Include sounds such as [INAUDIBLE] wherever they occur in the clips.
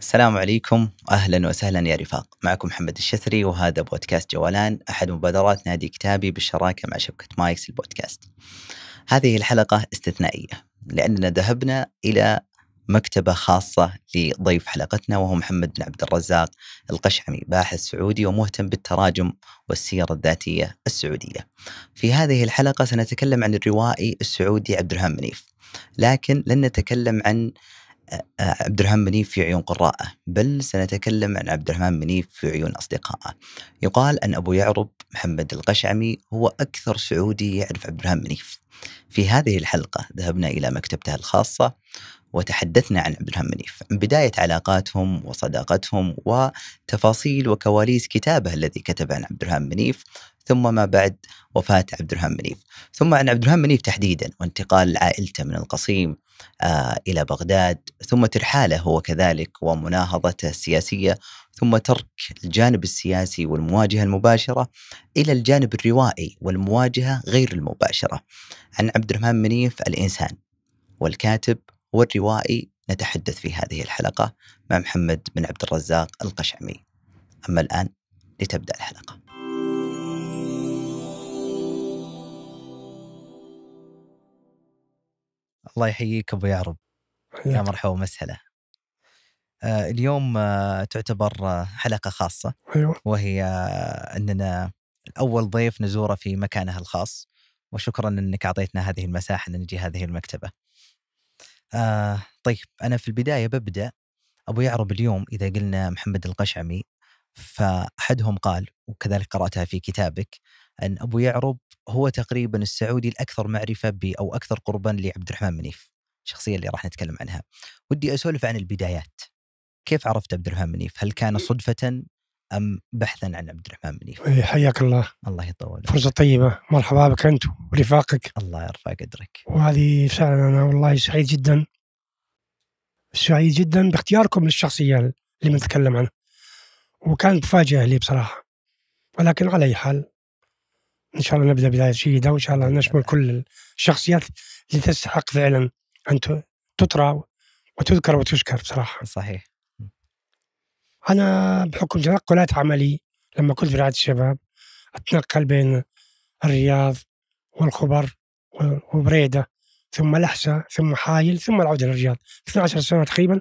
السلام عليكم واهلا وسهلا يا رفاق، معكم محمد الشثري وهذا بودكاست جولان احد مبادرات نادي كتابي بالشراكه مع شبكه مايكس البودكاست. هذه الحلقه استثنائيه لاننا ذهبنا الى مكتبه خاصه لضيف حلقتنا وهو محمد بن عبد الرزاق القشعمي باحث سعودي ومهتم بالتراجم والسيره الذاتيه السعوديه. في هذه الحلقه سنتكلم عن الروائي السعودي عبد الرحمن منيف. لكن لن نتكلم عن عبد الرحمن منيف في عيون قراءه بل سنتكلم عن عبد الرحمن منيف في عيون أصدقائه يقال أن أبو يعرب محمد القشعمي هو أكثر سعودي يعرف عبد الرحمن منيف في هذه الحلقة ذهبنا إلى مكتبته الخاصة وتحدثنا عن عبد الرحمن منيف عن بداية علاقاتهم وصداقتهم وتفاصيل وكواليس كتابه الذي كتب عن عبد الرحمن منيف ثم ما بعد وفاة عبد الرحمن منيف ثم عن عبد الرحمن منيف تحديدا وانتقال عائلته من القصيم آه إلى بغداد ثم ترحاله هو كذلك ومناهضته السياسية ثم ترك الجانب السياسي والمواجهة المباشرة إلى الجانب الروائي والمواجهة غير المباشرة عن عبد الرحمن منيف الإنسان والكاتب والروائي نتحدث في هذه الحلقة مع محمد بن عبد الرزاق القشعمي أما الآن لتبدأ الحلقة الله يحييك ابو يعرب يا مرحبا ومسهلا آه، اليوم آه، تعتبر آه، حلقة خاصة أيوة. وهي أننا أول ضيف نزوره في مكانه الخاص وشكرا أنك أعطيتنا هذه المساحة أن نجي هذه المكتبة طيب أنا في البداية ببدأ أبو يعرب اليوم إذا قلنا محمد القشعمي فأحدهم قال وكذلك قرأتها في كتابك ان ابو يعرب هو تقريبا السعودي الاكثر معرفه ب او اكثر قربا لعبد الرحمن منيف الشخصيه اللي راح نتكلم عنها ودي اسولف عن البدايات كيف عرفت عبد الرحمن منيف هل كان إيه. صدفه ام بحثا عن عبد الرحمن منيف إيه، حياك الله الله يطول فرصه طيبه مرحبا بك انت ورفاقك الله يرفع قدرك وهذه فعلا انا والله سعيد جدا سعيد جدا باختياركم للشخصيه اللي بنتكلم عنها وكانت مفاجاه لي بصراحه ولكن على اي حال إن شاء الله نبدأ بداية جيدة وإن شاء الله نشمل كل الشخصيات اللي تستحق فعلا أن تطرى وتذكر وتشكر بصراحة صحيح أنا بحكم تنقلات عملي لما كنت في رعاية الشباب أتنقل بين الرياض والخبر وبريدة ثم لحسة ثم حايل ثم العودة للرياض 12 سنة تقريبا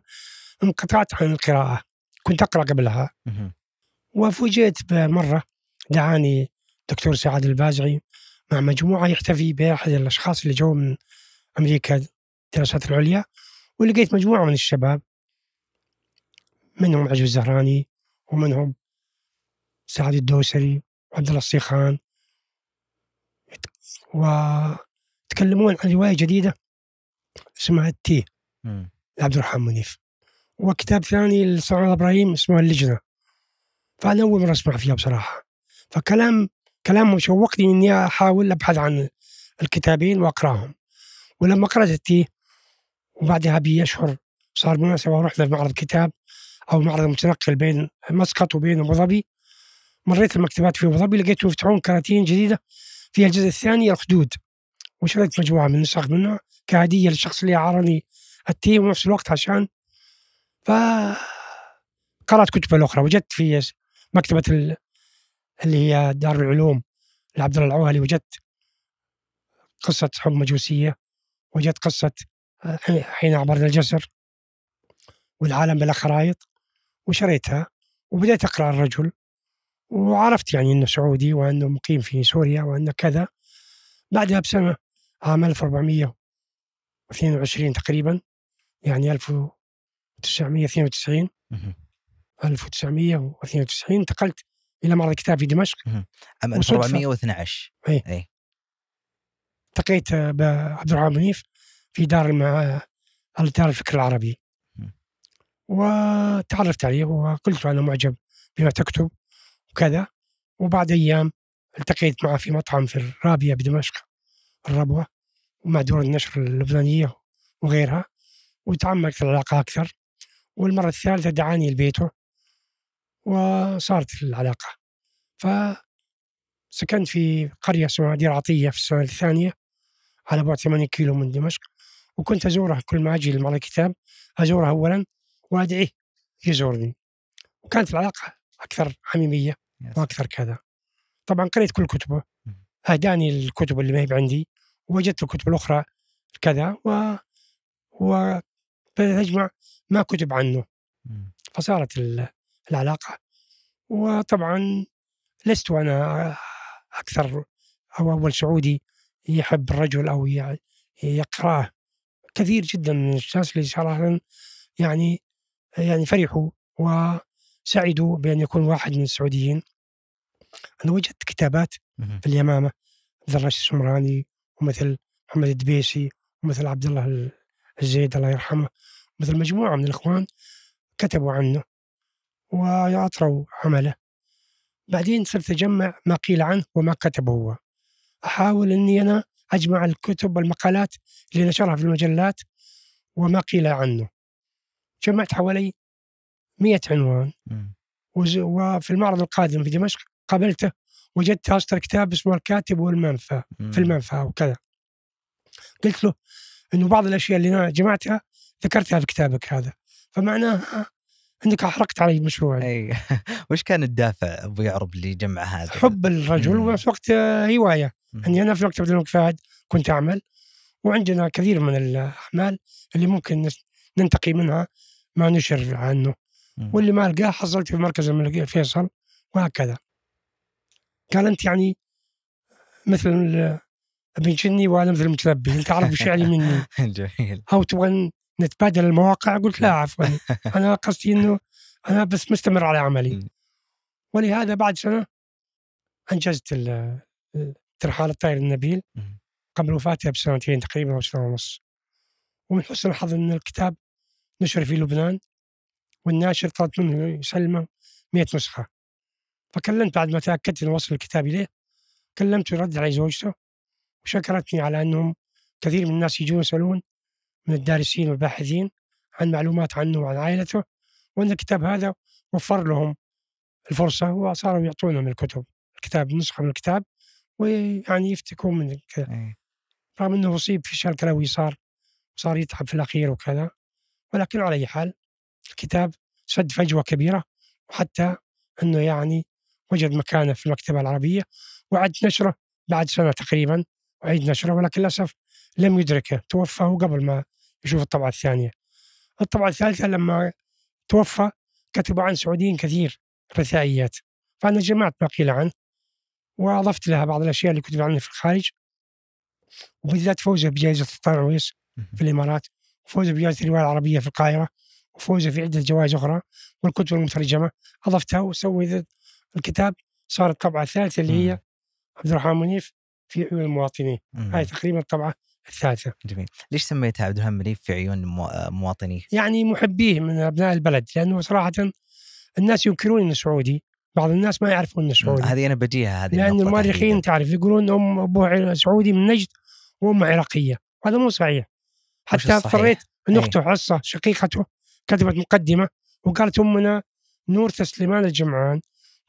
انقطعت عن القراءة كنت أقرأ قبلها وفوجئت بمرة دعاني دكتور سعاد البازعي مع مجموعة يحتفي بأحد الأشخاص اللي جو من أمريكا الدراسات العليا ولقيت مجموعة من الشباب منهم عجل الزهراني ومنهم سعد الدوسري وعبد الله الصيخان وتكلمون عن رواية جديدة اسمها التي لعبد الرحمن منيف وكتاب ثاني لسعاد إبراهيم اسمه اللجنة فأنا أول مرة أسمع فيها بصراحة فكلام كلام مشوقني اني احاول ابحث عن الكتابين واقراهم ولما قرات التيه وبعدها بأشهر صار مناسبة رحنا لمعرض كتاب أو معرض متنقل بين مسقط وبين أبو ظبي مريت المكتبات في أبو ظبي لقيتهم يفتحون كراتين جديدة فيها الجزء الثاني الخدود وشريت مجموعة من نسخ منها كهدية للشخص اللي عارني التي ونفس الوقت عشان ف قرأت كتبه الأخرى وجدت في مكتبة اللي هي دار العلوم لعبد الله العوهلي وجدت قصة حب مجوسية وجدت قصة آه، حين عبرنا الجسر والعالم بلا خرايط وشريتها وبدأت أقرأ الرجل وعرفت يعني أنه سعودي وأنه مقيم في سوريا وأنه كذا بعدها بسنة عام 1422 تقريبا يعني 1992 1992 انتقلت الى معرض الكتاب في دمشق عام 1412 اي اي التقيت بعبد الرحمن منيف في دار المع... دار الفكر العربي وتعرفت عليه وقلت انا معجب بما تكتب وكذا وبعد ايام التقيت معه في مطعم في الرابيه بدمشق الربوه ومع دور النشر اللبنانيه وغيرها وتعمقت العلاقه اكثر والمره الثالثه دعاني لبيته وصارت العلاقة فسكنت في قرية اسمها دير عطية في السنة الثانية على بعد 8 كيلو من دمشق وكنت أزوره كل ما أجي على الكتاب أزوره أولا وأدعيه يزورني وكانت العلاقة أكثر عميمية وأكثر كذا طبعا قريت كل كتبه أهداني الكتب اللي ما هي عندي ووجدت الكتب الأخرى كذا و و أجمع ما كتب عنه فصارت العلاقة وطبعا لست أنا أكثر أو أول سعودي يحب الرجل أو يقرأه كثير جدا من الناس اللي صراحة يعني يعني فرحوا وسعدوا بأن يكون واحد من السعوديين أنا وجدت كتابات في اليمامة مثل رشد السمراني ومثل محمد الدبيسي ومثل عبد الله الزيد الله يرحمه مثل مجموعة من الإخوان كتبوا عنه ويعطروا عمله بعدين صرت أجمع ما قيل عنه وما كتبه هو أحاول أني أنا أجمع الكتب والمقالات اللي نشرها في المجلات وما قيل عنه جمعت حوالي مئة عنوان وفي المعرض القادم في دمشق قابلته وجدت أصدر كتاب اسمه الكاتب والمنفى في المنفى وكذا قلت له أنه بعض الأشياء اللي أنا جمعتها ذكرتها في كتابك هذا فمعناها انك احرقت علي مشروعي اي [LAUGHS] وش كان الدافع ابو يعرب اللي جمع هذا؟ حب الرجل وفي وقت هوايه اني انا في وقت عبد الملك فهد كنت اعمل وعندنا كثير من الاعمال اللي ممكن ننتقي منها ما نشر عنه واللي ما القاه حصلت في مركز الملك فيصل وهكذا قال انت يعني مثل ابن جني وانا مثل المتلبي انت عارف شعري يعني مني [LAUGHS] جميل او تبغى نتبادل المواقع قلت لا [LAUGHS] عفوا انا قصدي انه انا بس مستمر على عملي ولهذا بعد سنه انجزت ترحال الطائر النبيل قبل وفاتها بسنتين تقريبا او سنه ونص ومن حسن الحظ ان الكتاب نشر في لبنان والناشر طلب منه يسلمه 100 نسخه فكلمت بعد ما تاكدت ان وصل الكتاب اليه كلمته رد علي زوجته وشكرتني على انهم كثير من الناس يجون يسالون من الدارسين والباحثين عن معلومات عنه وعن عائلته وأن الكتاب هذا وفر لهم الفرصة وصاروا يعطونهم الكتب الكتاب نسخة من الكتاب ويعني يفتكون من كذا إيه. رغم أنه أصيب في شلل كلوي صار صار يتعب في الأخير وكذا ولكن على أي حال الكتاب سد فجوة كبيرة وحتى أنه يعني وجد مكانه في المكتبة العربية وعد نشره بعد سنة تقريبا وعيد نشره ولكن للأسف لم يدركه توفى قبل ما يشوف الطبعة الثانية الطبعة الثالثة لما توفى كتب عن سعوديين كثير رثائيات فأنا جمعت ما قيل عنه وأضفت لها بعض الأشياء اللي كتب عنها في الخارج وبالذات فوزه بجائزة سلطان في الإمارات وفوزه بجائزة الرواية العربية في القاهرة وفوزه في عدة جوائز أخرى والكتب المترجمة أضفتها وسويت الكتاب صارت الطبعة الثالثة اللي هي عبد الرحمن منيف في عيون المواطنين هاي تقريبا الطبعة الثالثة جميل ليش سميتها عبد الرحمن مليف في عيون مواطنيه؟ يعني محبيه من أبناء البلد لأنه صراحة الناس ينكرون أنه سعودي بعض الناس ما يعرفون أنه سعودي هذه أنا بجيها هذه لأن المؤرخين تعرف يقولون أم أبوه سعودي من نجد وأمه عراقية وهذا مو صحيح حتى اضطريت أن إيه. أخته عصة شقيقته كتبت مقدمة وقالت أمنا نور سليمان الجمعان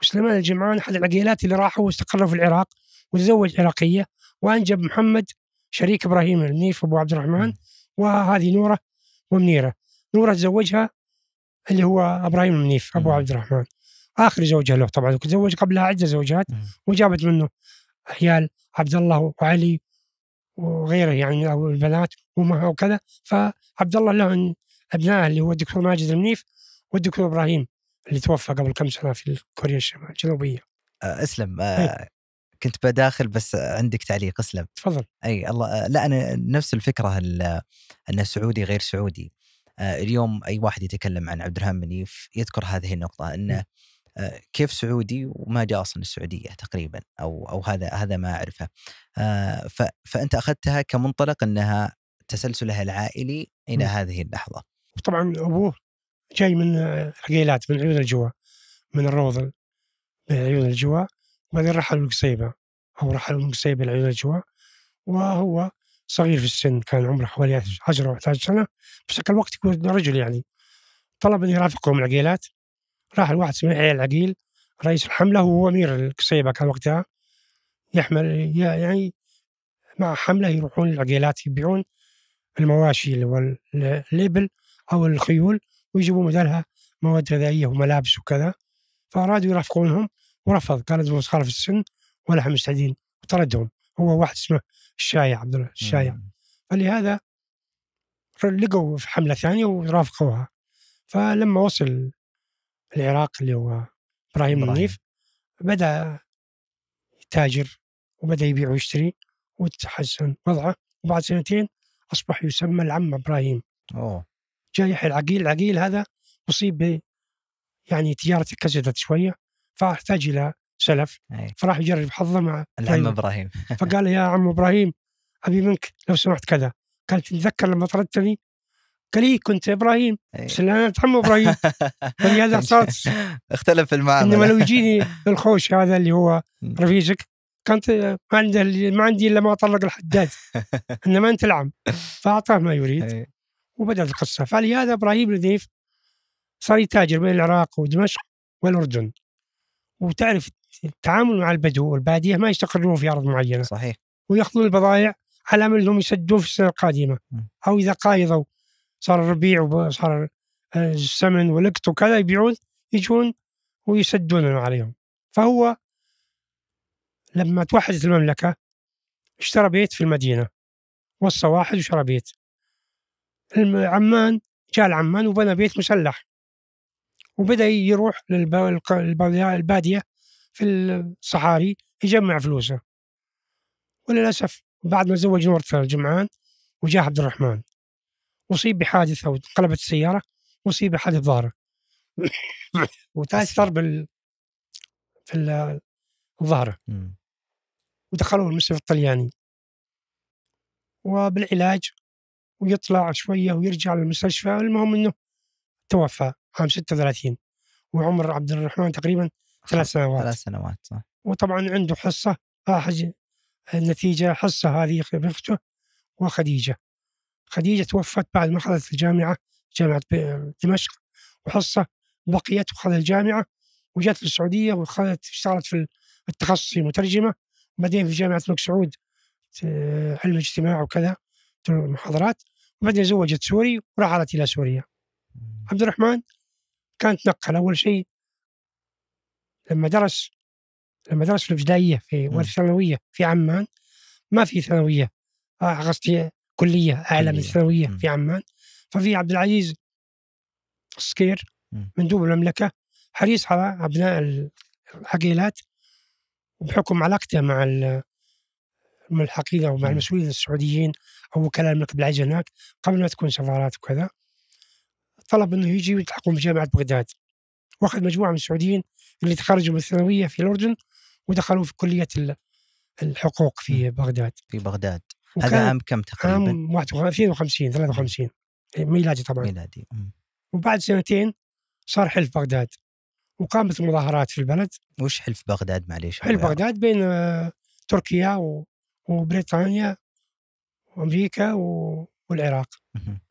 وسليمان الجمعان أحد العقيلات اللي راحوا واستقروا في العراق وتزوج عراقية وأنجب محمد شريك ابراهيم المنيف ابو عبد الرحمن وهذه نوره ومنيره نوره تزوجها اللي هو ابراهيم المنيف ابو عبد الرحمن اخر زوجها له طبعا تزوج قبلها عده زوجات وجابت منه عيال عبد الله وعلي وغيره يعني او البنات ومها وكذا فعبد الله له ابناء اللي هو الدكتور ماجد المنيف والدكتور ابراهيم اللي توفى قبل كم سنه في كوريا الشمال الجنوبيه آه، اسلم آه، إيه. كنت بداخل بس عندك تعليق اسلم تفضل اي الله لا انا نفس الفكره انه سعودي غير سعودي آه، اليوم اي واحد يتكلم عن عبد الرحمن منيف يذكر هذه النقطه انه آه، كيف سعودي وما جاء اصلا السعوديه تقريبا او او هذا هذا ما اعرفه آه، فانت اخذتها كمنطلق انها تسلسلها العائلي الى هذه اللحظه طبعا ابوه جاي من عقيلات من عيون الجوا من الروضه من عيون الجوا بعدين رحلوا القصيبة أو رحلوا من القصيبة إلى جوا وهو صغير في السن كان عمره حوالي 10 11 سنة في ذاك الوقت يكون رجل يعني طلب أن يرافقهم العقيلات راح الواحد اسمه عيال العقيل رئيس الحملة وهو أمير القصيبة كان وقتها يحمل يعني مع حملة يروحون العقيلات يبيعون المواشي اللي هو الإبل أو الخيول ويجيبوا بدلها مواد غذائية وملابس وكذا فأرادوا يرافقونهم ورفض كانت صغار خالف السن ولا احنا مستعدين وطردهم هو واحد اسمه الشايع عبد الله الشايع فلهذا لقوا في حمله ثانيه ورافقوها فلما وصل العراق اللي هو ابراهيم الرنيف بدا يتاجر وبدا يبيع ويشتري وتحسن وضعه وبعد سنتين اصبح يسمى العم ابراهيم اوه جاء يحيى العقيل العقيل هذا اصيب يعني تجارته كسدت شويه فاحتاج الى سلف إيه. فراح يجرب حظه مع العم طيب. ابراهيم [LAUGHS] فقال يا عم ابراهيم ابي منك لو سمحت كذا قال تتذكر لما طردتني قال لي إيه، كنت ابراهيم بس إيه. انا عم ابراهيم فلهذا [LAUGHS] صارت اختلف المعنى انما لو يجيني الخوش هذا اللي هو رفيقك كانت ما عنده ما عندي الا ما اطلق الحداد [LAUGHS] انما انت العم فاعطاه ما يريد وبدات القصه فلهذا ابراهيم لذيف صار يتاجر بين العراق ودمشق والاردن وتعرف التعامل مع البدو والباديه ما يستقرون في ارض معينه صحيح وياخذون البضائع على امل انهم يسدون في السنه القادمه او اذا قايضوا صار الربيع وصار آه، السمن ولقط وكذا يبيعون يجون ويسدون عليهم فهو لما توحدت المملكه اشترى بيت في المدينه وصى واحد وشرى بيت عمان جاء العمان وبنى بيت مسلح وبدا يروح للباديه في الصحاري يجمع فلوسه وللاسف بعد ما زوج نور الجمعان وجاء عبد الرحمن اصيب بحادثه وانقلبت السياره اصيب بحادث ظهره [COUGHS] وتاثر بال في الظهره ودخلوه المستشفى الطلياني وبالعلاج ويطلع شويه ويرجع للمستشفى المهم انه توفى عام 36 وعمر عبد الرحمن تقريبا ثلاث سنوات ثلاث سنوات صح وطبعا عنده حصه احد آه، النتيجه حصه هذه اخته وخديجه خديجه توفت بعد ما اخذت الجامعه جامعه دمشق وحصه بقيت وخذ الجامعه وجت للسعوديه وخذت اشتغلت في التخصصي مترجمه بعدين في جامعه الملك سعود علم اجتماع وكذا محاضرات وبعدين زوجت سوري ورحلت الى سوريا عبد الرحمن كان تنقل أول شيء لما درس لما درس في الابتدائية في والثانوية في عمان ما في ثانوية قصدي آه، كلية أعلى من الثانوية في عمان ففي عبد العزيز السكير مندوب المملكة حريص على أبناء العقيلات وبحكم علاقته مع الملحقين او ومع المسؤولين السعوديين أو وكلاء الملك بالعز هناك قبل ما تكون سفارات وكذا طلب انه يجي ويلتحقوا بجامعه بغداد واخذ مجموعه من السعوديين اللي تخرجوا من الثانويه في الاردن ودخلوا في كليه الحقوق في بغداد في بغداد هذا عام كم تقريبا؟ عام 52 53 إيه، ميلادي طبعا ميلادي وبعد سنتين صار حلف بغداد وقامت مظاهرات في البلد وش حلف بغداد معليش؟ حلف بغداد بين آه، تركيا وبريطانيا وامريكا والعراق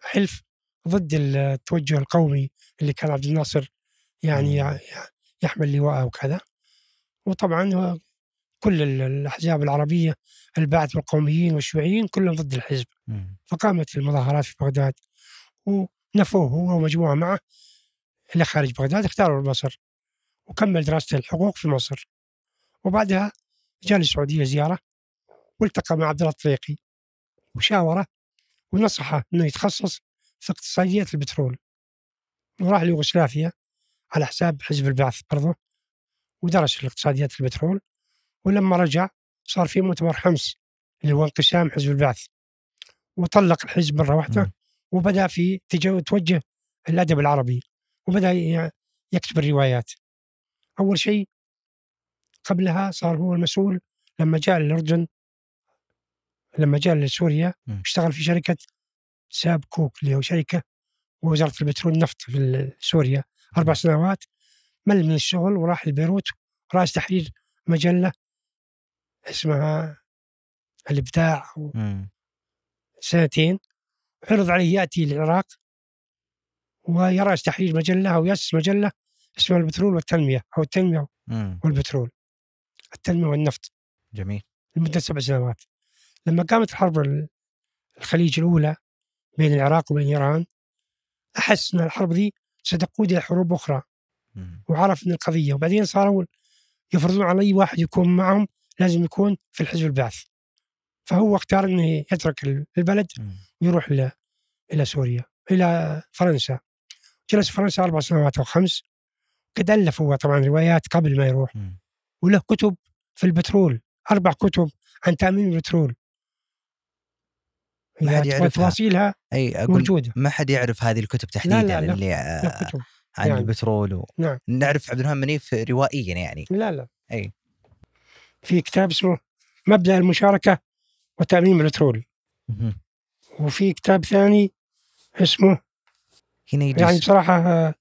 حلف ضد التوجه القومي اللي كان عبد الناصر يعني يحمل لواءه وكذا وطبعا كل الأحزاب العربية البعث والقوميين والشيوعيين كلهم ضد الحزب فقامت المظاهرات في بغداد ونفوه هو ومجموعة معه إلى خارج بغداد اختاروا مصر وكمل دراسة الحقوق في مصر وبعدها جاء للسعودية زيارة والتقى مع عبد الله الطريقي وشاوره ونصحه انه يتخصص في اقتصادية البترول وراح ليوغوسلافيا على حساب حزب البعث برضه ودرس اقتصاديات البترول ولما رجع صار في مؤتمر حمص اللي هو انقسام حزب البعث وطلق الحزب مرة واحدة وبدأ في توجه الأدب العربي وبدأ يكتب الروايات أول شيء قبلها صار هو المسؤول لما جاء للاردن لما جاء لسوريا اشتغل في شركة ساب كوك اللي هو شركه ووزاره البترول والنفط في سوريا اربع سنوات مل من الشغل وراح لبيروت راس تحرير مجله اسمها الابداع سنتين عرض عليه ياتي للعراق ويراس تحرير مجله او ياسس مجله اسمها البترول والتنميه او التنميه مم. والبترول التنميه والنفط جميل لمده سبع سنوات لما قامت الحرب الخليج الاولى بين العراق وبين إيران أحس أن الحرب دي ستقود إلى حروب أخرى وعرف من القضية وبعدين صاروا يفرضون على أي واحد يكون معهم لازم يكون في الحزب البعث فهو اختار أنه يترك البلد ويروح إلى إلى سوريا إلى فرنسا جلس في فرنسا أربع سنوات أو خمس قد ألف هو طبعا روايات قبل ما يروح وله كتب في البترول أربع كتب عن تأمين البترول ما حد يعرفها تفاصيلها اي اقول موجودة. ما حد يعرف هذه الكتب تحديدا لا لا لا اللي آه عن يعني. البترول و... نعم نعرف عبد الرحمن منيف روائيا يعني لا لا اي في كتاب اسمه مبدا المشاركه وتاميم البترول وفي كتاب ثاني اسمه هنا يجلس. يعني بصراحه آه،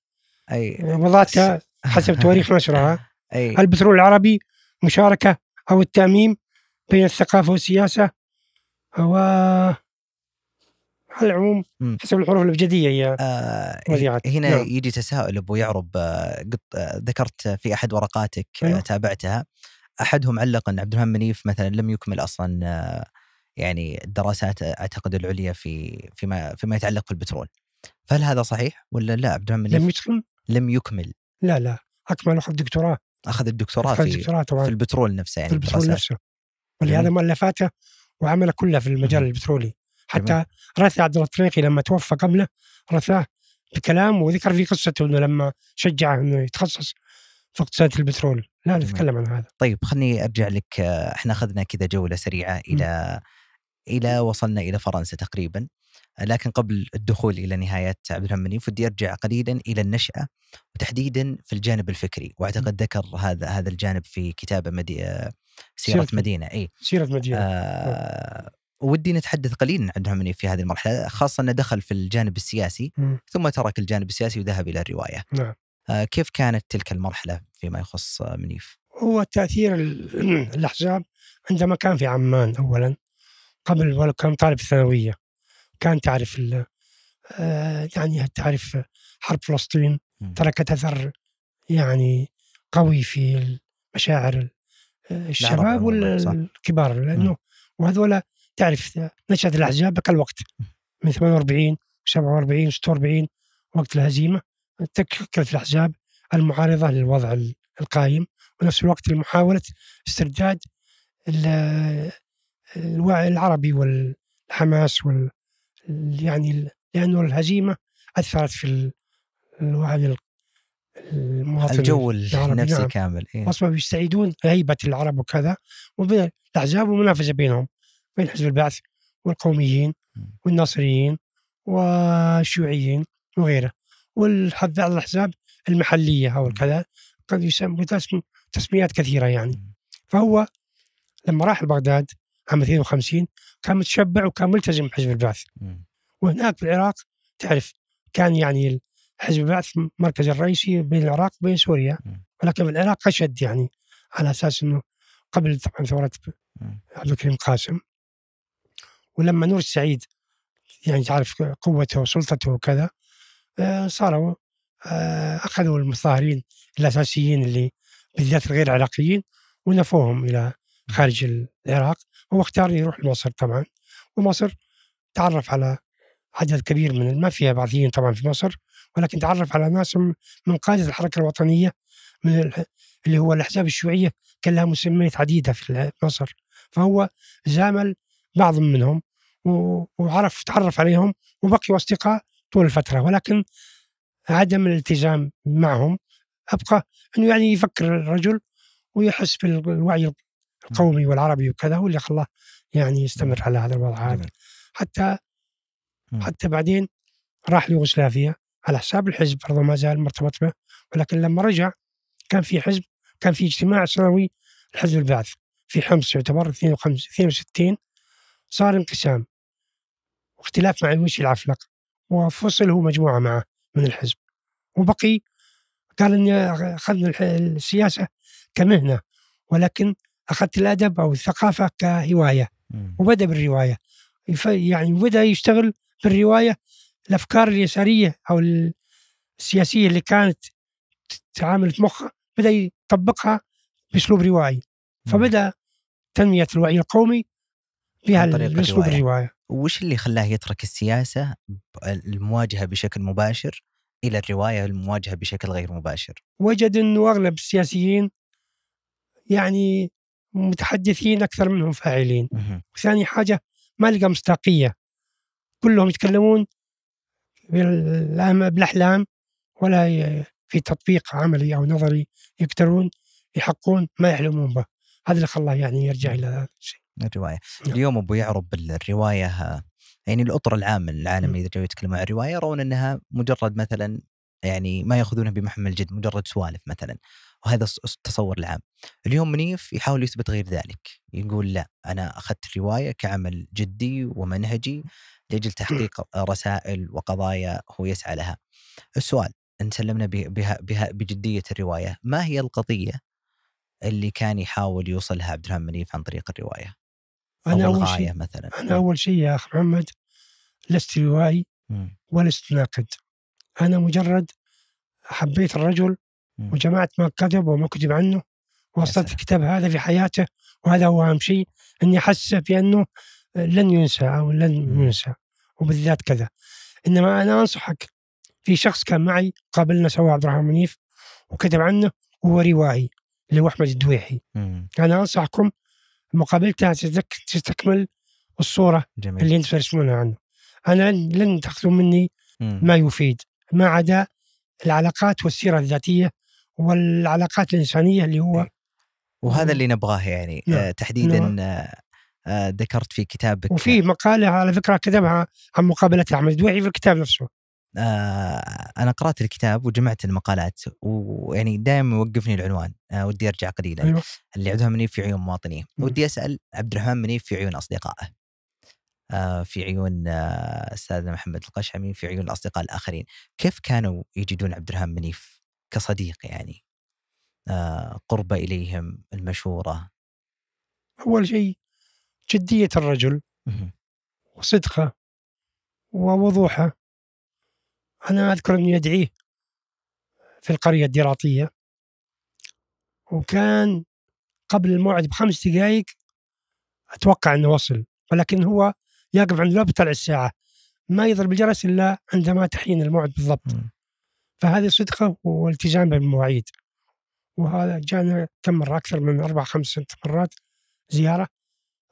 اي وضعتها حسب تواريخ نشرها آه. [LAUGHS] أي. البترول العربي مشاركه او التاميم بين الثقافه والسياسه و على العموم حسب الحروف الابجديه هي آه هنا نعم. يجي تساؤل ابو يعرب آه، آه، ذكرت في احد ورقاتك آه، أيوه. تابعتها احدهم علق ان عبد الرحمن منيف مثلا لم يكمل اصلا يعني الدراسات اعتقد العليا في فيما فيما يتعلق في البترول فهل هذا صحيح ولا لا عبد الرحمن منيف لم يكمل لم يكمل لا لا اكمل اخذ دكتوراه اخذ الدكتوراه في الدكتوراه طبعا في البترول نفسه يعني في البترول نفسه ولهذا مؤلفاته وعمله كله في المجال البترولي حتى رثى عبد الافريقي لما توفى قبله رثاه بكلام وذكر في قصته انه لما شجعه انه يتخصص في اقتصاد البترول لا نتكلم عن هذا طيب خلني ارجع لك احنا اخذنا كذا جوله سريعه الى م. الى وصلنا الى فرنسا تقريبا لكن قبل الدخول الى نهايات عبد الرحمن منيف ودي ارجع قليلا الى النشاه وتحديدا في الجانب الفكري واعتقد ذكر هذا هذا الجانب في كتابه مدي... سيره, سيرة مدينه اي سيره مدينه آه نعم. ودي نتحدث قليلا عن دونهمني في هذه المرحله خاصه انه دخل في الجانب السياسي م. ثم ترك الجانب السياسي وذهب الى الروايه. نعم. آه كيف كانت تلك المرحله فيما يخص منيف؟ هو تاثير [CLEARS THROAT] الاحزاب عندما كان في عمان اولا قبل ولو كان طالب ثانويه كان تعرف آه، يعني تعرف حرب فلسطين تركت اثر يعني قوي في مشاعر الشباب والكبار لانه وهذولا تعرف نشأة الأحزاب بقى الوقت من 48 47 46 وقت الهزيمة تشكلت الأحزاب المعارضة للوضع القائم ونفس الوقت لمحاولة استرداد الوعي العربي والحماس وال يعني لأنه الهزيمة أثرت في الوعي المواطن الجو النفسي نعم. كامل إيه؟ واصبحوا يستعيدون هيبة العرب وكذا وبين الأحزاب ومنافسة بينهم بين حزب البعث والقوميين والناصريين والشيوعيين وغيره والحث على الأحزاب المحلية أو كذا قد يسمى تسميات كثيرة يعني فهو لما راح لبغداد عام 52 كان متشبع وكان ملتزم بحزب البعث وهناك في العراق تعرف كان يعني حزب البعث مركز الرئيسي بين العراق وبين سوريا ولكن في العراق أشد يعني على أساس أنه قبل طبعا ثورة عبد الكريم قاسم ولما نور السعيد يعني تعرف قوته وسلطته وكذا آه، صاروا آه، أخذوا المتظاهرين الأساسيين اللي بالذات الغير عراقيين ونفوهم إلى خارج العراق هو اختار يروح لمصر طبعا ومصر تعرف على عدد كبير من ما فيها بعثيين طبعا في مصر ولكن تعرف على ناس من قادة الحركة الوطنية من اللي هو الأحزاب الشيوعية كان لها مسميات عديدة في مصر فهو زامل بعض منهم وعرف تعرف عليهم وبقيوا أصدقاء طول الفترة ولكن عدم الالتزام معهم أبقى أنه يعني يفكر الرجل ويحس بالوعي القومي والعربي وكذا هو اللي خلاه يعني يستمر على هذا الوضع هذا حتى حتى بعدين راح ليوغوسلافيا على حساب الحزب برضه ما زال مرتبط به ولكن لما رجع كان في حزب كان في اجتماع سنوي الحزب البعث في حمص يعتبر 52 62 صار انقسام واختلاف مع المشي العفلق وفصل هو مجموعة معه من الحزب وبقي قال اني أخذنا السياسة كمهنة ولكن اخذت الادب او الثقافة كهواية وبدا بالرواية يعني بدا يشتغل بالرواية الافكار اليسارية او السياسية اللي كانت تعامل في مخه بدا يطبقها باسلوب روائي فبدا تنمية الوعي القومي فيها اسلوب الروايه وش اللي خلاه يترك السياسه المواجهه بشكل مباشر الى الروايه المواجهه بشكل غير مباشر؟ وجد انه اغلب السياسيين يعني متحدثين اكثر منهم فاعلين. ثاني حاجه ما لقى مصداقيه. كلهم يتكلمون بالاحلام ولا في تطبيق عملي او نظري يقدرون يحققون ما يحلمون به. هذا اللي خلاه يعني يرجع الى هذا الشيء. الروايه اليوم ابو يعرب الروايه يعني الاطر العام العالمي اذا جو يتكلمون عن الروايه يرون انها مجرد مثلا يعني ما ياخذونها بمحمل الجد مجرد سوالف مثلا وهذا التصور العام اليوم منيف يحاول يثبت غير ذلك يقول لا انا اخذت الروايه كعمل جدي ومنهجي لاجل تحقيق رسائل وقضايا هو يسعى لها السؤال ان سلمنا بها, بها بجديه الروايه ما هي القضيه اللي كان يحاول يوصلها عبد الرحمن منيف عن طريق الروايه أنا أول شيء مثلا أنا نعم. أول شيء يا أخ محمد لست روائي ولست ناقد أنا مجرد حبيت الرجل وجمعت ما كتب وما كتب عنه وصلت الكتاب هذا في حياته وهذا هو أهم شيء أني في بأنه لن ينسى أو لن ينسى وبالذات كذا إنما أنا أنصحك في شخص كان معي قابلنا سوا عبد الرحمن منيف وكتب عنه هو روائي اللي هو أحمد الدويحي أنا أنصحكم المقابل تاعها تستكمل الصوره جميل. اللي انت ترسمونها عنه انا لن تاخذوا مني ما يفيد ما عدا العلاقات والسيره الذاتيه والعلاقات الانسانيه اللي هو إيه. وهذا اللي نبغاه يعني آه، نعم. تحديدا نعم. آه، آه، ذكرت في كتابك وفي مقاله على فكره كتبها عن مقابله احمد دويعي في الكتاب نفسه آه، انا قرات الكتاب وجمعت المقالات ويعني دائما يوقفني العنوان آه، ودي ارجع قليلا أيوة. اللي عبد منيف في عيون مواطنيه ودي اسال عبد الرحمن منيف في عيون اصدقائه آه، في عيون استاذنا محمد القشعمي في عيون الاصدقاء الاخرين كيف كانوا يجدون عبد الرحمن منيف كصديق يعني قربه اليهم المشوره اول شيء جديه الرجل وصدقه ووضوحه أنا أذكر أني أدعيه في القرية الديراطية وكان قبل الموعد بخمس دقائق أتوقع أنه وصل ولكن هو يقف عند الباب طلع الساعة ما يضرب الجرس إلا عندما تحين الموعد بالضبط فهذه صدقة والتزام بالمواعيد وهذا جانا كم مرة أكثر من أربع خمس ست مرات زيارة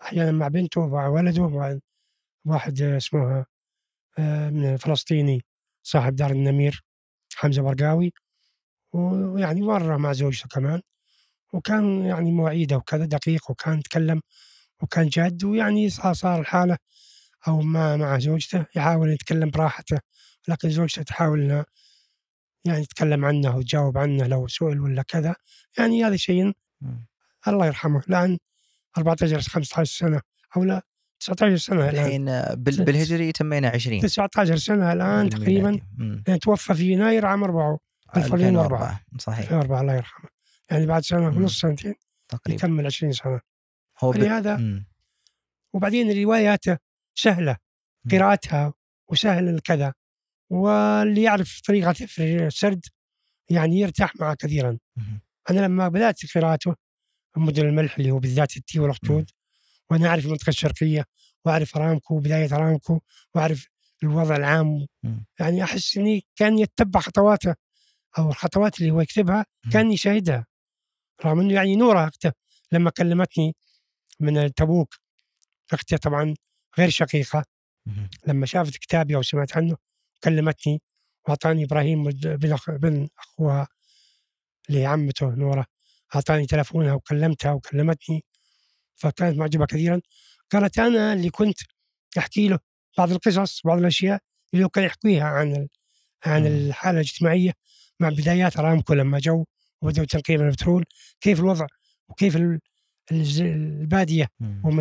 أحيانا مع بنته ومع ولده ومع واحد اسمه آه، من فلسطيني صاحب دار النمير حمزه برقاوي ويعني مره مع زوجته كمان وكان يعني مواعيده وكذا دقيق وكان تكلم وكان جاد ويعني صار الحاله او ما مع زوجته يحاول يتكلم براحته لكن زوجته تحاول يعني تتكلم عنه وتجاوب عنه لو سئل ولا كذا يعني هذا شيء الله يرحمه الان 14 15 سنه او لا 19 سنه الحين آه، بال... بالهجري تمينا 20 19 سنه الان تقريبا يعني توفى في يناير عام 4 2004 صحيح 2004 الله يرحمه يعني بعد سنه ونص سنتين تقريبا يكمل 20 سنه هو فلهذا وبعدين رواياته سهله قراءتها وسهل الكذا واللي يعرف طريقه في السرد يعني يرتاح معه كثيرا انا لما بدات قراءته مدن الملح اللي هو بالذات التي والخطوط وانا اعرف المنطقه الشرقيه واعرف ارامكو بدايه ارامكو واعرف الوضع العام م. يعني احس اني كان يتبع خطواته او الخطوات اللي هو يكتبها كان يشاهدها رغم انه يعني نوره اخته لما كلمتني من تبوك اختي طبعا غير شقيقه لما شافت كتابي او سمعت عنه كلمتني واعطاني ابراهيم بن بن اخوها لعمته نوره اعطاني تلفونها وكلمتها وكلمتني فكانت معجبة كثيرا كانت أنا اللي كنت أحكي له بعض القصص بعض الأشياء اللي هو كان يحكيها عن عن الحالة الاجتماعية مع بدايات أرامكو لما جو وبدأوا تنقيب البترول كيف الوضع وكيف البادية وهم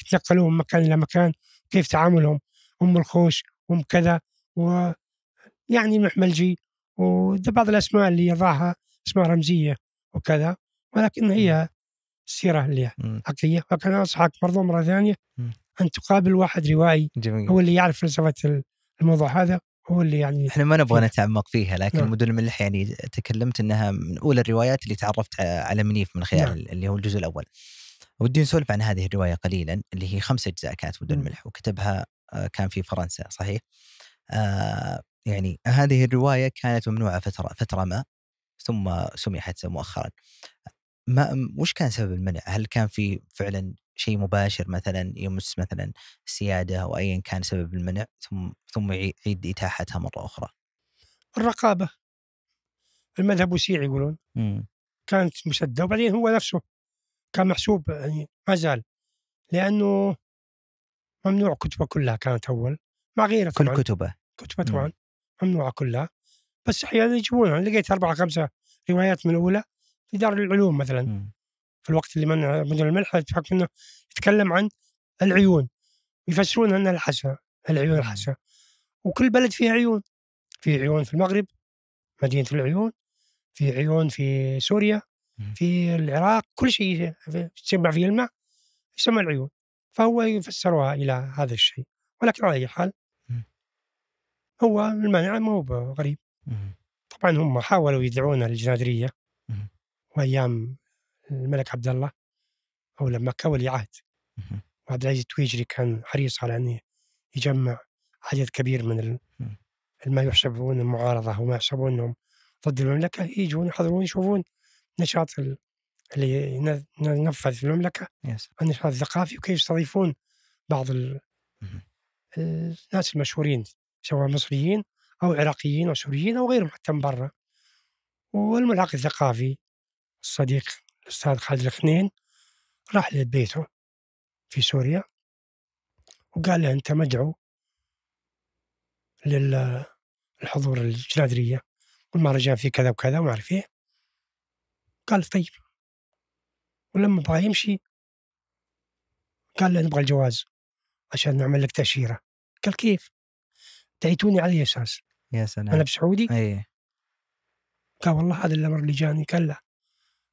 يتنقلون من مكان إلى مكان كيف تعاملهم أم الخوش أم كذا و يعني محملجي وده بعض الأسماء اللي يضعها أسماء رمزية وكذا ولكن هي السيره اللي حقيقيه وكان انصحك برضو مره ثانيه ان تقابل واحد روائي جميل. هو اللي يعرف فلسفه الموضوع هذا هو اللي يعني احنا ما نبغى نتعمق فيها لكن نعم. مدن الملح يعني تكلمت انها من اولى الروايات اللي تعرفت على منيف من خلال نعم. اللي هو الجزء الاول. ودي نسولف عن هذه الروايه قليلا اللي هي خمسة اجزاء كانت مدن الملح وكتبها آه، كان في فرنسا صحيح؟ آه يعني هذه الروايه كانت ممنوعه فتره فتره ما ثم سمحت مؤخرا. ما وش كان سبب المنع؟ هل كان في فعلا شيء مباشر مثلا يمس مثلا السياده او ايا كان سبب المنع ثم ثم يعيد اتاحتها مره اخرى؟ الرقابه المذهب الشيعي يقولون مم. كانت مسده وبعدين هو نفسه كان محسوب يعني ما زال لانه ممنوع كتبه كلها كانت اول ما غيرها كل كتبه كتبه طبعا ممنوعه كلها بس احيانا يجيبونها لقيت اربعه خمسه روايات من الاولى في دار العلوم مثلا م. في الوقت اللي منع مدن الملح بحكم انه يتكلم عن العيون يفسرون انها الحسنه العيون الحسنه وكل بلد فيها عيون في عيون في المغرب مدينه العيون في عيون في سوريا في العراق كل شيء تجمع فيه الماء يسمى العيون فهو يفسرها الى هذا الشيء ولكن على اي حال هو المانع ما هو غريب طبعا هم حاولوا يدعون الجنادريه وايام الملك عبد الله او لما كان ولي عهد وعبد العزيز التويجري كان حريص على ان يجمع عدد كبير من ما يحسبون المعارضه وما يحسبون انهم ضد المملكه يجون يحضرون يشوفون نشاط اللي نفذ في المملكه yes. النشاط الثقافي وكيف يستضيفون بعض ال... الناس المشهورين سواء مصريين او عراقيين او سوريين او غيرهم حتى من برا والملحق الثقافي الصديق الأستاذ خالد الخنين راح لبيته في سوريا وقال له أنت مدعو للحضور الجنادرية والمهرجان في كذا وكذا وما أعرف إيه قال طيب ولما بغى يمشي قال له نبغى الجواز عشان نعمل لك تأشيرة قال كيف؟ دعيتوني على أي أساس؟ يا سلام أنا بسعودي؟ أي قال والله هذا الأمر اللي جاني قال لا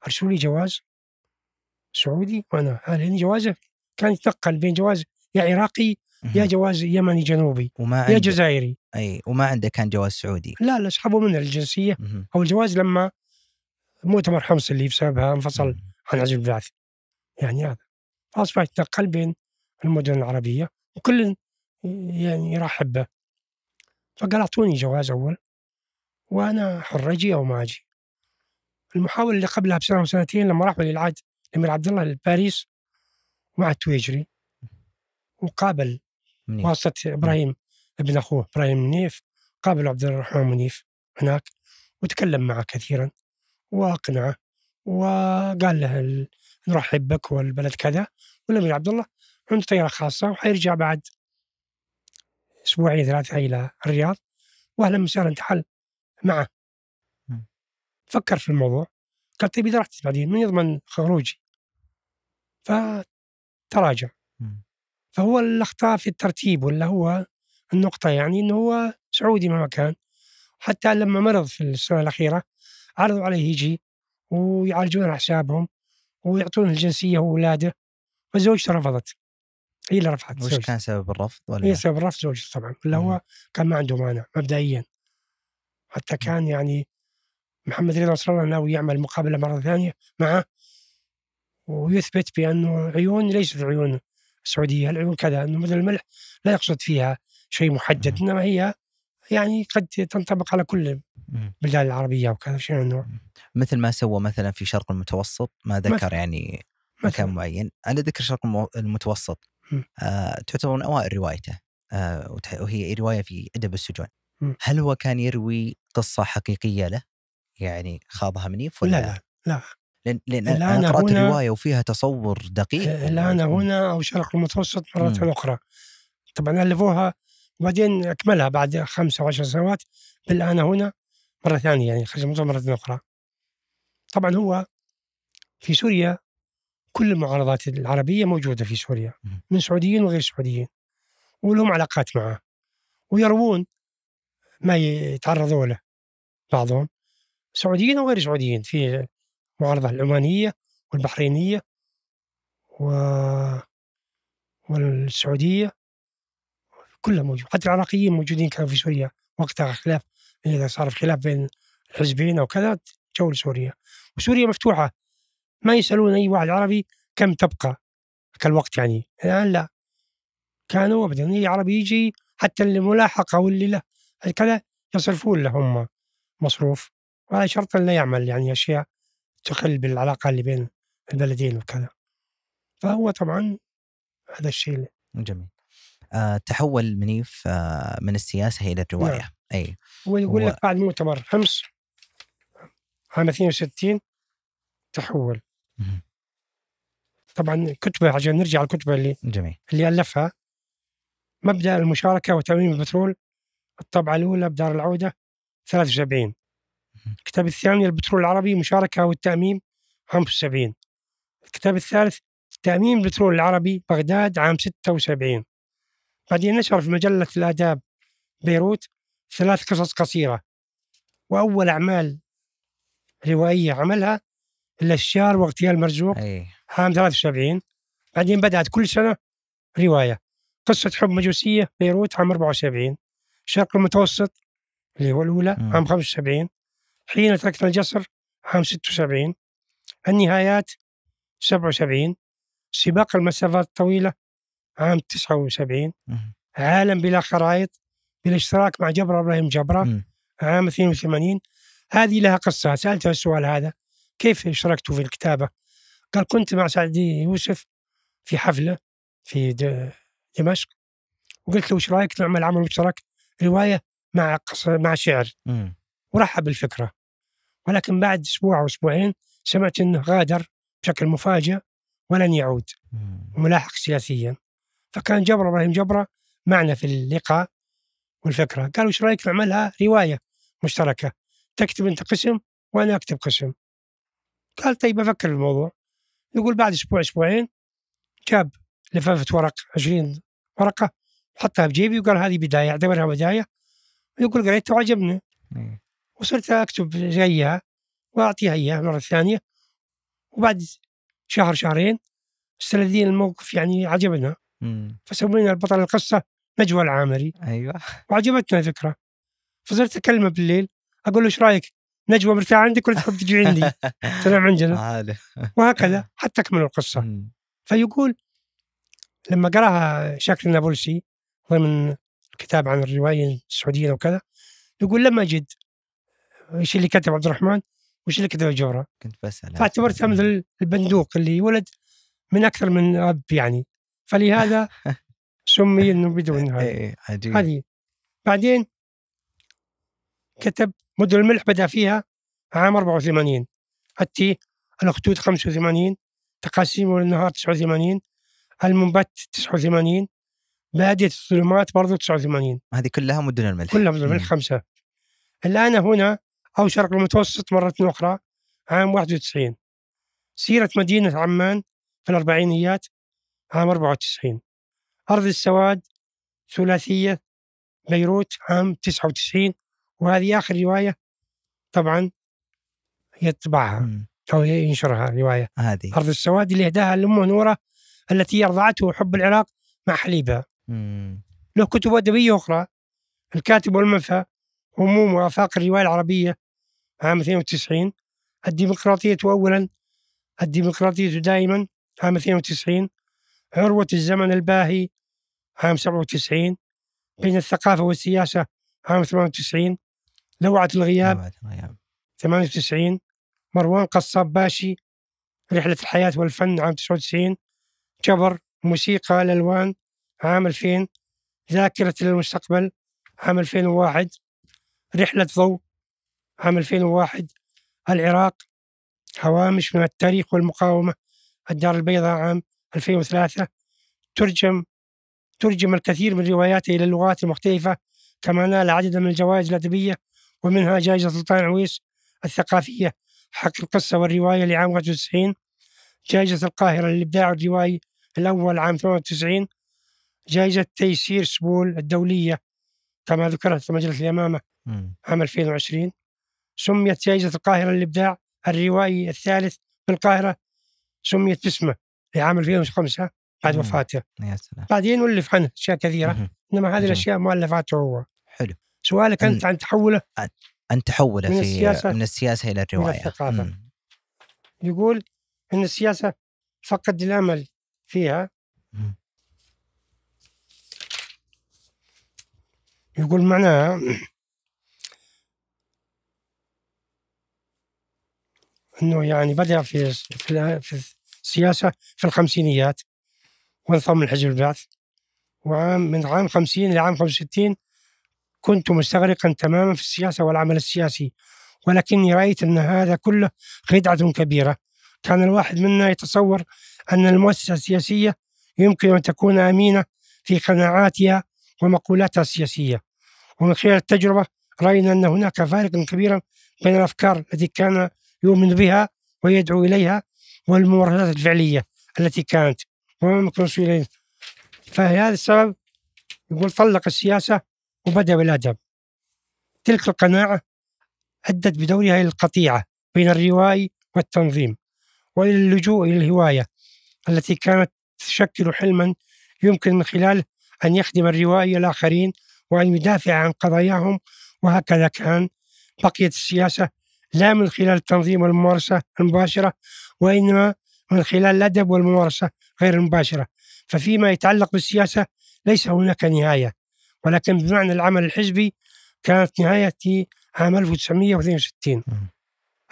ارسلوا لي جواز سعودي وانا لان جوازه كان يتنقل بين جواز يا عراقي يا جواز يمني جنوبي وما يا جزائري اي وما عنده كان جواز سعودي لا لا سحبوا منه الجنسيه مم. او الجواز لما مؤتمر حمص اللي بسببها انفصل عن عزل البعث يعني هذا فاصبح يتنقل بين المدن العربيه وكل يعني يرحب به فقال اعطوني جواز اول وانا حر اجي او ما اجي المحاولة اللي قبلها بسنة او سنتين لما راح ولي العهد الأمير عبد الله لباريس مع التويجري وقابل واسطة إبراهيم ابن أخوه إبراهيم منيف قابل عبد الرحمن منيف هناك وتكلم معه كثيرا وأقنعه وقال له نرحب بك والبلد كذا والأمير عبد الله عنده طيارة خاصة وحيرجع بعد أسبوعين ثلاثة إلى الرياض وأهلا وسهلا تحل معه فكر في الموضوع قال طيب اذا رحت بعدين من يضمن خروجي؟ فتراجع فهو الاخطاء في الترتيب ولا هو النقطه يعني انه هو سعودي مهما كان حتى لما مرض في السنه الاخيره عرضوا عليه يجي ويعالجون على حسابهم ويعطونه الجنسيه واولاده وزوجته رفضت هي اللي رفعت وش كان سبب الرفض ولا هي سبب الرفض زوجته طبعا ولا هو كان ما عنده مانع مبدئيا حتى كان يعني محمد رضا نصر الله ناوي يعمل مقابله مره ثانيه معه ويثبت بانه عيون ليست عيون السعوديه العيون كذا انه مثل الملح لا يقصد فيها شيء محدد انما هي يعني قد تنطبق على كل البلدان العربية وكذا شيء من النوع مثل ما سوى مثلا في شرق المتوسط ما ذكر مثل. يعني مكان معين على ذكر شرق المتوسط آه تعتبر من أوائل روايته آه وهي رواية في أدب السجون هل هو كان يروي قصة حقيقية له يعني خاضها منيف ولا لا لا, لا. لان لان انا قرات الروايه وفيها تصور دقيق آه، الان هنا او شرق المتوسط مره اخرى طبعا الفوها وبعدين اكملها بعد خمس او عشر سنوات بالان هنا مره ثانيه يعني خرج المتوسط مره اخرى طبعا هو في سوريا كل المعارضات العربيه موجوده في سوريا من سعوديين وغير سعوديين ولهم علاقات معه ويروون ما يتعرضوا له بعضهم سعوديين وغير سعوديين في معارضة العمانية والبحرينية و... والسعودية كلها موجود حتى العراقيين موجودين كانوا في سوريا وقتها خلاف إذا صار خلاف بين الحزبين أو كذا جو لسوريا وسوريا مفتوحة ما يسألون أي واحد عربي كم تبقى كالوقت يعني الآن لا كانوا أبدا أي عربي يجي حتى الملاحقة واللي له كذا يصرفون لهم مصروف وهذا شرط لا يعمل يعني أشياء تخل بالعلاقة اللي بين البلدين وكذا فهو طبعا هذا الشيء جميل آه تحول منيف آه من السياسة إلى الرواية نعم. أي هو يقول لك بعد مؤتمر حمص عام 62 تحول طبعا كتبه عشان نرجع الكتبه اللي جميل اللي الفها مبدا المشاركه وتمويل البترول الطبعه الاولى بدار العوده 73 الكتاب الثاني البترول العربي مشاركة والتأميم عام 75 الكتاب الثالث تأميم البترول العربي بغداد عام 76 بعدين نشر في مجلة الآداب بيروت ثلاث قصص قصيرة وأول أعمال روائية عملها الأشجار واغتيال مرزوق عام 73 بعدين بدأت كل سنة رواية قصة حب مجوسية بيروت عام 74 الشرق المتوسط اللي هو الأولى عام 75 حين تركت الجسر عام 76 النهايات 77 سباق المسافات الطويلة عام 79 عالم بلا خرائط بالاشتراك مع جبر ابراهيم جبره عام 82 هذه لها قصه سالته السؤال هذا كيف اشتركت في الكتابه؟ قال كنت مع سعد يوسف في حفله في دمشق وقلت له وش رايك نعمل عمل مشترك روايه مع قصة مع شعر ورحب بالفكره ولكن بعد اسبوع او اسبوعين سمعت انه غادر بشكل مفاجئ ولن يعود ملاحق سياسيا فكان جبر ابراهيم جبره معنا في اللقاء والفكره قالوا ايش رايك نعملها روايه مشتركه تكتب انت قسم وانا اكتب قسم قال طيب افكر في الموضوع يقول بعد اسبوع اسبوعين جاب لفافه ورق 20 ورقه حطها بجيبي وقال هذه بدايه اعتبرها بدايه يقول قريتها وعجبني إيه. وصرت أكتب زيها وأعطيها إياها مرة ثانية وبعد شهر شهرين استلذين الموقف يعني عجبنا فسوينا البطل القصة نجوى العامري أيوة وعجبتنا الفكرة فصرت أكلمه بالليل أقول له إيش رأيك نجوى مرتاح عندك ولا تحب تجي عندي تنام [LAUGHS] عندنا وهكذا [LAUGHS] حتى اكمل القصة فيقول لما قراها شاكر النابلسي ضمن كتاب عن الرواية السعودية وكذا يقول لم أجد ايش اللي كتب عبد الرحمن وايش اللي كتب الجوهره كنت بسال فاعتبرتها مثل البندوق اللي ولد من اكثر من اب يعني فلهذا [LAUGHS] سمي انه بدون إيه، هذا إيه، عجيب هذه بعدين كتب مدن الملح بدا فيها عام 84 التي الاخدود 85 تقاسيم النهار 89 المنبت 89 بادية الظلمات برضو 89 هذه كلها مدن الملح كلها مدن الملح خمسة الآن هنا أو شرق المتوسط مرة أخرى عام 91 سيرة مدينة عمان في الأربعينيات عام 94 أرض السواد ثلاثية بيروت عام 99 وهذه آخر رواية طبعا يطبعها أو ينشرها رواية هذه أرض السواد اللي أهداها لأمه نورة التي أرضعته حب العراق مع حليبها له كتب أدبية أخرى الكاتب والمنفى هموم وآفاق الرواية العربية عام 92 الديمقراطية أولا الديمقراطية دائما عام 92 عروة الزمن الباهي عام 97 بين الثقافة والسياسة عام 98 لوعة الغياب 98 مروان قصاب باشي رحلة الحياة والفن عام 99 جبر موسيقى الألوان عام 2000 ذاكرة للمستقبل عام 2001 رحلة ضوء عام 2001 العراق هوامش من التاريخ والمقاومة الدار البيضاء عام 2003 ترجم ترجم الكثير من رواياته إلى اللغات المختلفة كما نال عددا من الجوائز الأدبية ومنها جائزة سلطان عويس الثقافية حق القصة والرواية لعام 91 جائزة القاهرة للإبداع الروائي الأول عام 98 جائزة تيسير سبول الدولية كما ذكرت في مجلة اليمامة عام 2020 سميت جائزة القاهرة للإبداع الروائي الثالث بالقاهرة سميت باسمه في عام 2005 بعد وفاته يا سلام بعدين ولف عنه أشياء كثيرة مم. إنما هذه الأشياء مؤلفاته هو حلو سؤالك أنت عن تحوله عن تحوله من في السياسة من السياسة إلى الرواية إلى الثقافة مم. يقول أن السياسة فقد الأمل فيها مم. يقول معناها انه يعني بدا في في السياسه في الخمسينيات وانضم لحزب البعث وعام من عام 50 لعام 65 كنت مستغرقا تماما في السياسه والعمل السياسي ولكني رايت ان هذا كله خدعه كبيره كان الواحد منا يتصور ان المؤسسه السياسيه يمكن ان تكون امينه في قناعاتها ومقولاتها السياسيه ومن خلال التجربه راينا ان هناك فارقا كبيرا بين الافكار التي كان يؤمن بها ويدعو إليها والممارسات الفعلية التي كانت وما مكنوش اليها فلهذا السبب يقول طلق السياسة وبدأ بالأدب تلك القناعة أدت بدورها إلى القطيعة بين الرواي والتنظيم وإلى اللجوء إلى الهواية التي كانت تشكل حلما يمكن من خلاله أن يخدم الروائي الآخرين وأن يدافع عن قضاياهم وهكذا كان بقيت السياسة لا من خلال التنظيم والممارسة المباشرة وإنما من خلال الأدب والممارسة غير المباشرة ففيما يتعلق بالسياسة ليس هناك نهاية ولكن بمعنى العمل الحزبي كانت نهايتي عام 1962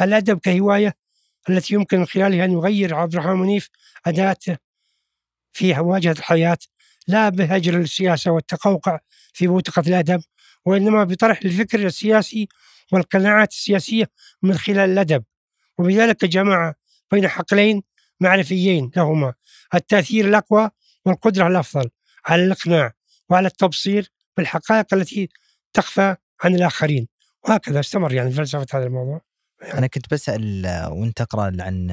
الأدب كهواية التي يمكن من خلالها أن يغير عبد الرحمن منيف أداته في واجهة الحياة لا بهجر السياسة والتقوقع في بوتقة الأدب وإنما بطرح الفكر السياسي والقناعات السياسية من خلال الأدب وبذلك جمع بين حقلين معرفيين لهما التأثير الأقوى والقدرة الأفضل على الإقناع وعلى التبصير بالحقائق التي تخفى عن الآخرين وهكذا استمر يعني فلسفة هذا الموضوع يعني أنا كنت بسأل وأنت تقرأ عن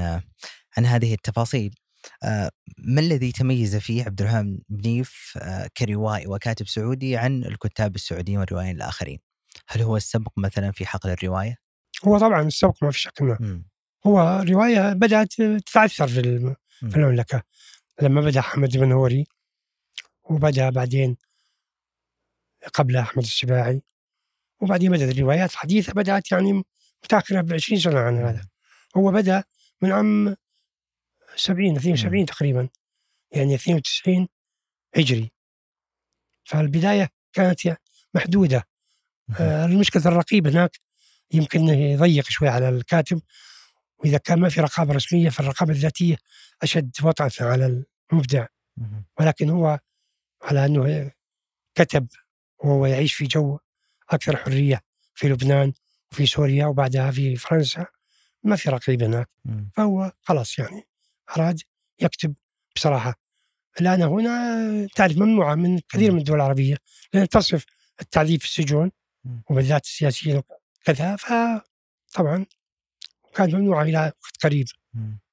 عن هذه التفاصيل آه، ما الذي تميز فيه عبد الرحمن بنيف آه، كروائي وكاتب سعودي عن الكتاب السعوديين والروائيين الآخرين؟ هل هو السبق مثلا في حقل الروايه؟ هو طبعا السبق ما في شك انه هو الروايه بدات تتعثر في المملكه لما بدا حمد بن هوري وبدا بعدين قبل احمد السباعي وبعدين بدات الروايات الحديثه بدات يعني متاخره ب 20 سنه عن هذا هو بدا من عام 70 72 تقريبا يعني 92 هجري فالبدايه كانت محدوده آه، المشكله الرقيب هناك يمكن يضيق شوي على الكاتب واذا كان ما في رقابه رسميه فالرقابه الذاتيه اشد وطأة على المبدع ولكن هو على انه كتب وهو يعيش في جو اكثر حريه في لبنان وفي سوريا وبعدها في فرنسا ما في رقيب هناك فهو خلاص يعني اراد يكتب بصراحه الان هنا تعرف ممنوعه من كثير من الدول العربيه لان تصف التعذيب في السجون وبالذات السياسيين كذا فطبعا كان ممنوع الى وقت قريب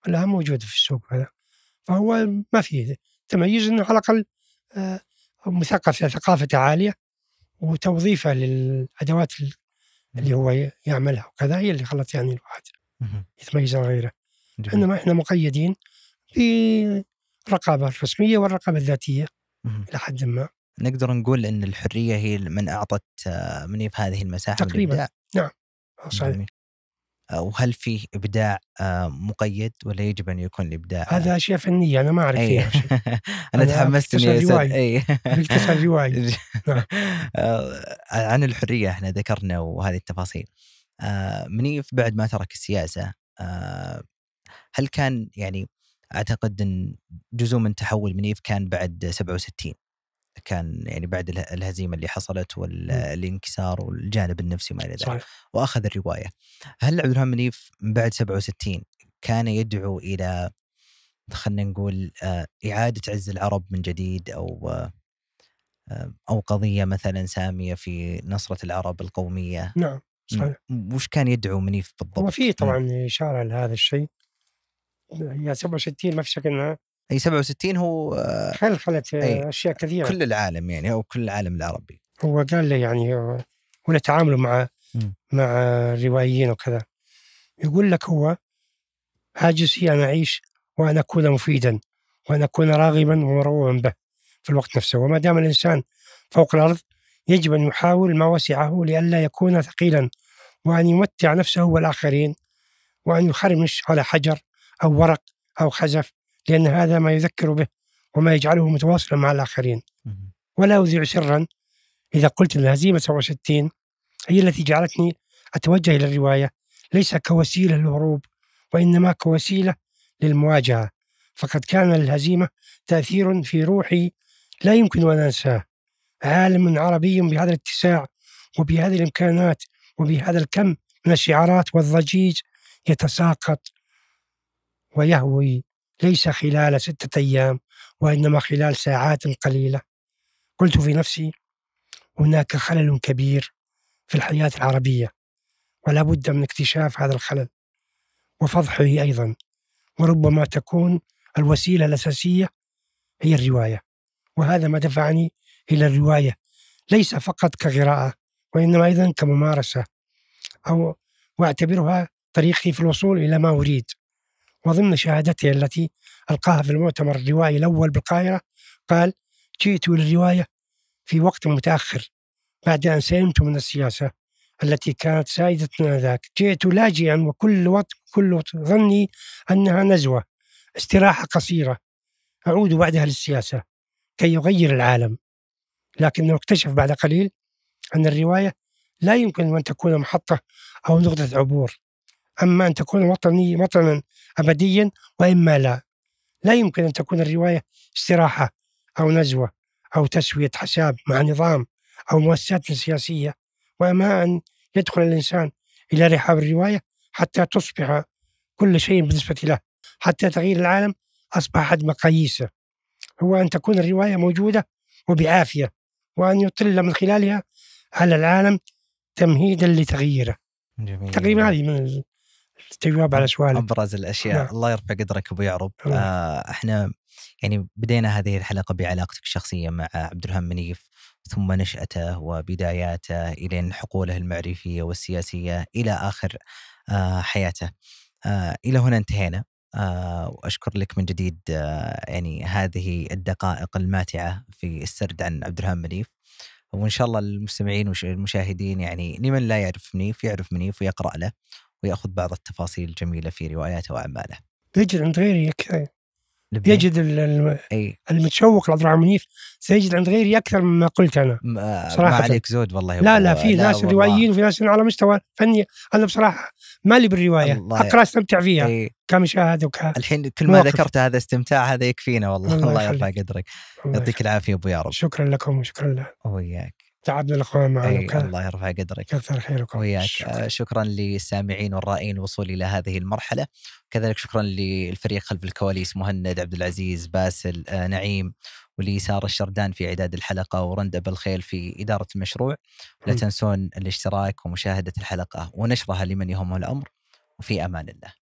الان موجوده في السوق هذا فهو ما في تميز انه على الاقل آه، مثقف ثقافته عاليه وتوظيفه للادوات اللي هو يعملها وكذا هي اللي خلت يعني الواحد يتميز عن غيره جميل. انما احنا مقيدين بالرقابه الرسميه والرقابه الذاتيه الى حد ما نقدر نقول ان الحريه هي من اعطت آه، منيف هذه المساحه تقريبا نعم صحيح آه، وهل فيه ابداع آه، مقيد ولا يجب ان يكون الابداع هذا اشياء فنيه انا ما اعرف أي. فيها [LAUGHS] انا تحمست اني اسال اختصار روايه [LAUGHS] نعم. عن الحريه احنا ذكرنا وهذه التفاصيل منيف بعد ما ترك السياسه هل كان يعني اعتقد ان جزء من تحول منيف كان بعد 67 كان يعني بعد الهزيمه اللي حصلت والانكسار والجانب النفسي وما الى ذلك واخذ الروايه هل عبد الرحمن منيف من بعد 67 كان يدعو الى خلينا نقول آه، اعاده عز العرب من جديد او آه، آه، او قضيه مثلا ساميه في نصره العرب القوميه نعم صحيح وش كان يدعو منيف بالضبط؟ وفي طبعا اشاره لهذا الشيء هي 67 ما في شك انها اي يعني 67 هو خلخلت آه، إيه، اشياء كثيره كل العالم يعني او كل العالم العربي هو قال لي يعني آه، هنا تعامله مع مع الروائيين وكذا يقول لك هو هاجسي ان اعيش وان اكون مفيدا وان اكون راغبا ومرغوبا به في الوقت نفسه وما دام الانسان فوق الارض يجب ان يحاول ما وسعه لئلا يكون ثقيلا وان يمتع نفسه والاخرين وان يخرمش على حجر او ورق او خزف لأن هذا ما يذكر به وما يجعله متواصلا مع الآخرين ولا أذيع سرا إذا قلت أن الهزيمة 67 هي التي جعلتني أتوجه إلى الرواية ليس كوسيلة للهروب وإنما كوسيلة للمواجهة فقد كان للهزيمة تأثير في روحي لا يمكن أن أنساه عالم عربي بهذا الاتساع وبهذه الإمكانات وبهذا الكم من الشعارات والضجيج يتساقط ويهوي ليس خلال ستة أيام وإنما خلال ساعات قليلة قلت في نفسي هناك خلل كبير في الحياة العربية ولا بد من اكتشاف هذا الخلل وفضحه أيضا وربما تكون الوسيلة الأساسية هي الرواية وهذا ما دفعني إلى الرواية ليس فقط كقراءة وإنما أيضا كممارسة أو وأعتبرها طريقي في الوصول إلى ما أريد وضمن شهادته التي ألقاها في المؤتمر الروائي الأول بالقاهرة قال جئت للروايه في وقت متأخر بعد أن سلمت من السياسة التي كانت سائدتنا ذاك جئت لاجئا وكل وط... كل ظني أنها نزوة استراحة قصيرة أعود بعدها للسياسة كي يغير العالم لكنه اكتشف بعد قليل أن الرواية لا يمكن أن تكون محطة أو نقطة عبور أما أن تكون وطني وطنا أبديا وإما لا لا يمكن أن تكون الرواية استراحة أو نزوة أو تسوية حساب مع نظام أو مؤسسات سياسية وما أن يدخل الإنسان إلى رحاب الرواية حتى تصبح كل شيء بالنسبة له حتى تغيير العالم أصبحت مقاييسه هو أن تكون الرواية موجودة وبعافية وأن يطل من خلالها على العالم تمهيدا لتغييره جميل. تقريبا هذه من استجواب على سؤالك ابرز الاشياء نعم. الله يرفع قدرك ابو يعرب نعم. آه احنا يعني بدينا هذه الحلقه بعلاقتك الشخصيه مع عبد الرحمن منيف ثم نشأته وبداياته إلى حقوله المعرفية والسياسية إلى آخر آه حياته آه إلى هنا انتهينا آه وأشكر لك من جديد آه، يعني هذه الدقائق الماتعة في السرد عن عبد الرحمن منيف وإن شاء الله المستمعين والمشاهدين يعني لمن لا يعرف منيف يعرف منيف ويقرأ له ويأخذ بعض التفاصيل الجميلة في رواياته وأعماله يجد عند غيري أكثر يجد المتشوق لعبد الرحمن منيف سيجد عند غيري أكثر مما قلت أنا ما صراحة ما عليك زود والله لا لا في ناس روائيين وفي ناس على مستوى فني أنا بصراحة مالي بالرواية أقرأ استمتع فيها أي. كمشاهد وك الحين كل ما ذكرت هذا استمتاع هذا يكفينا والله الله, الله يرفع قدرك يعطيك العافية أبو يارب شكرا لكم وشكرا لك وياك تعبنا الاخوان معنا الله يرفع قدرك كثر خيركم وياك شكرا. آه، للسامعين والرائين الوصول الى هذه المرحله كذلك شكرا للفريق خلف الكواليس مهند عبد العزيز باسل آه، نعيم وليسار الشردان في اعداد الحلقه ورندا بالخيل في اداره المشروع لا تنسون الاشتراك ومشاهده الحلقه ونشرها لمن يهمه الامر وفي امان الله